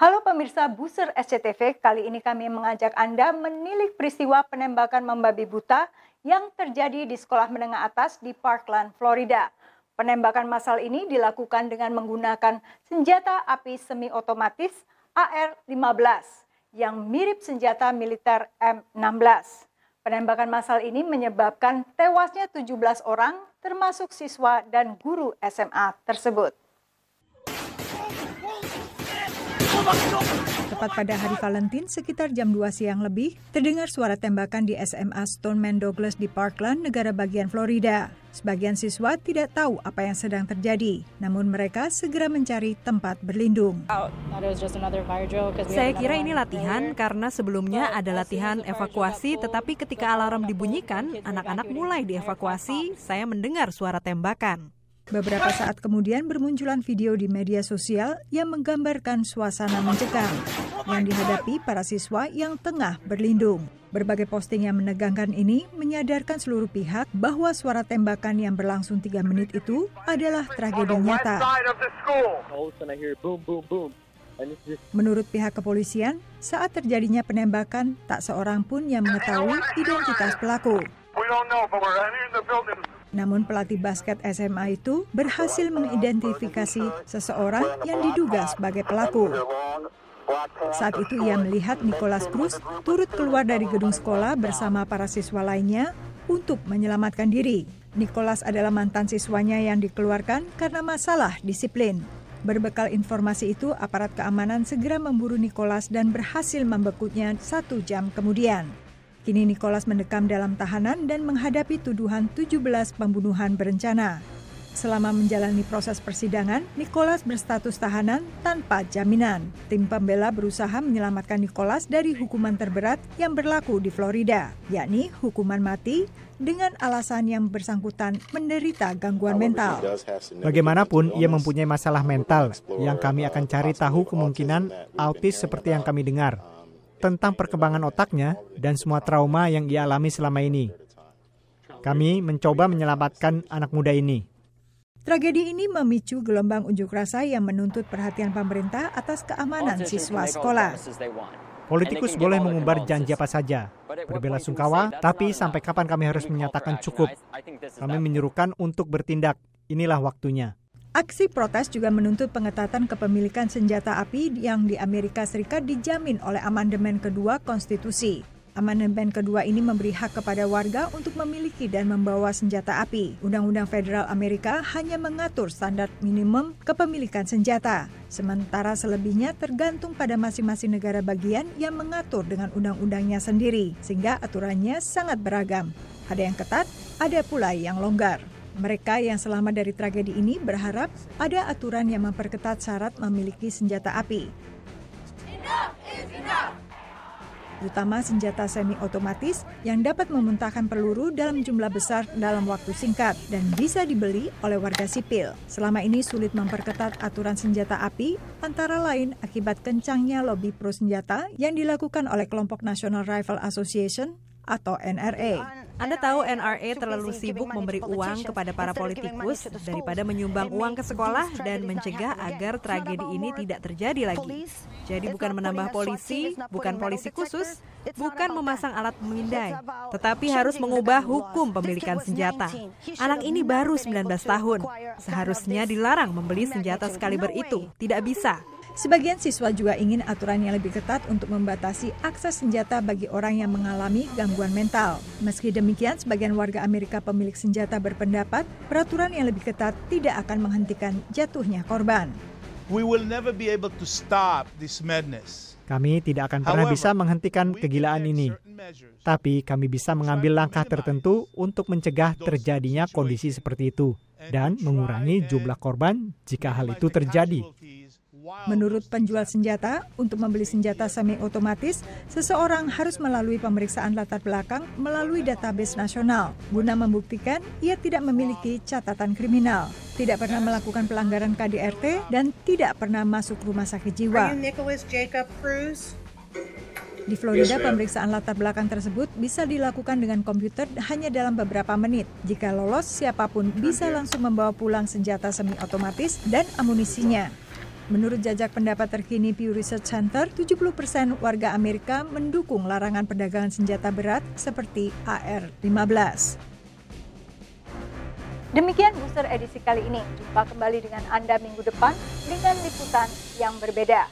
Halo pemirsa Buser SCTV, kali ini kami mengajak Anda menilik peristiwa penembakan membabi buta yang terjadi di sekolah menengah atas di Parkland, Florida. Penembakan massal ini dilakukan dengan menggunakan senjata api semi otomatis AR-15 yang mirip senjata militer M16. Penembakan massal ini menyebabkan tewasnya 17 orang termasuk siswa dan guru SMA tersebut. Tepat pada hari Valentine, sekitar jam 2 siang lebih, terdengar suara tembakan di SMA Stoneman Douglas di Parkland, negara bagian Florida. Sebagian siswa tidak tahu apa yang sedang terjadi, namun mereka segera mencari tempat berlindung. Saya kira ini latihan karena sebelumnya ada latihan evakuasi, tetapi ketika alarm dibunyikan, anak-anak mulai dievakuasi, saya mendengar suara tembakan. Beberapa saat kemudian bermunculan video di media sosial yang menggambarkan suasana mencekam yang dihadapi para siswa yang tengah berlindung. Berbagai posting yang menegangkan ini menyadarkan seluruh pihak bahwa suara tembakan yang berlangsung tiga menit itu adalah tragedi nyata. Menurut pihak kepolisian, saat terjadinya penembakan, tak seorang pun yang mengetahui identitas pelaku. Namun pelatih basket SMA itu berhasil mengidentifikasi seseorang yang diduga sebagai pelaku. Saat itu ia melihat Nicholas Cruz turut keluar dari gedung sekolah bersama para siswa lainnya untuk menyelamatkan diri. Nicholas adalah mantan siswanya yang dikeluarkan karena masalah disiplin. Berbekal informasi itu, aparat keamanan segera memburu Nicholas dan berhasil membekuknya satu jam kemudian. Kini Nicholas mendekam dalam tahanan dan menghadapi tuduhan 17 pembunuhan berencana. Selama menjalani proses persidangan, Nicholas berstatus tahanan tanpa jaminan. Tim pembela berusaha menyelamatkan Nicholas dari hukuman terberat yang berlaku di Florida, yakni hukuman mati dengan alasan yang bersangkutan menderita gangguan mental. Bagaimanapun, ia mempunyai masalah mental yang kami akan cari tahu kemungkinan autis seperti yang kami dengar tentang perkembangan otaknya dan semua trauma yang ia alami selama ini. Kami mencoba menyelamatkan anak muda ini. Tragedi ini memicu gelombang unjuk rasa yang menuntut perhatian pemerintah atas keamanan siswa sekolah. Politikus boleh mengumbar janji apa saja, berbela sungkawa, tapi sampai kapan kami harus menyatakan cukup? Kami menyerukan untuk bertindak. Inilah waktunya. Aksi protes juga menuntut pengetatan kepemilikan senjata api yang di Amerika Serikat dijamin oleh amandemen kedua konstitusi. Amandemen kedua ini memberi hak kepada warga untuk memiliki dan membawa senjata api. Undang-Undang Federal Amerika hanya mengatur standar minimum kepemilikan senjata, sementara selebihnya tergantung pada masing-masing negara bagian yang mengatur dengan undang-undangnya sendiri, sehingga aturannya sangat beragam. Ada yang ketat, ada pula yang longgar. Mereka yang selamat dari tragedi ini berharap ada aturan yang memperketat syarat memiliki senjata api. Terutama senjata semi otomatis yang dapat memuntahkan peluru dalam jumlah besar dalam waktu singkat dan bisa dibeli oleh warga sipil. Selama ini sulit memperketat aturan senjata api, antara lain akibat kencangnya lobby pro senjata yang dilakukan oleh kelompok National Rifle Association atau NRA. Oh, Anda tahu NRA terlalu sibuk memberi uang kepada para politikus daripada menyumbang uang ke sekolah dan mencegah agar tragedi ini tidak terjadi lagi. Jadi bukan menambah polisi, bukan polisi khusus, bukan memasang alat pemindai, tetapi harus mengubah hukum pemilikan senjata. Anak ini baru 19 tahun, seharusnya dilarang membeli senjata sekaliber itu, tidak bisa. Sebagian siswa juga ingin aturan yang lebih ketat untuk membatasi akses senjata bagi orang yang mengalami gangguan mental. Meski demikian, sebagian warga Amerika pemilik senjata berpendapat peraturan yang lebih ketat tidak akan menghentikan jatuhnya korban. We will never be able to stop this madness. Kami tidak akan pernah bisa menghentikan kegilaan ini, tapi kami bisa mengambil langkah tertentu untuk mencegah terjadinya kondisi seperti itu dan mengurangi jumlah korban jika hal itu terjadi. Menurut penjual senjata, untuk membeli senjata semi otomatis, seseorang harus melalui pemeriksaan latar belakang melalui database nasional guna membuktikan ia tidak memiliki catatan kriminal, tidak pernah melakukan pelanggaran KDRT dan tidak pernah masuk rumah sakit jiwa. Di Florida, pemeriksaan latar belakang tersebut bisa dilakukan dengan komputer hanya dalam beberapa menit. Jika lolos, siapapun bisa langsung membawa pulang senjata semi otomatis dan amunisinya. Menurut jajak pendapat terkini Pew Research Center, 70% warga Amerika mendukung larangan perdagangan senjata berat seperti AR-15. Demikian booster edisi kali ini. Jumpa kembali dengan Anda minggu depan dengan liputan yang berbeda.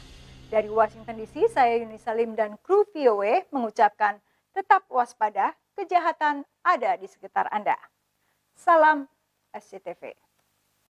Dari Washington DC, saya Yuni Salim dan kru VOA mengucapkan tetap waspada, kejahatan ada di sekitar Anda. Salam SCTV.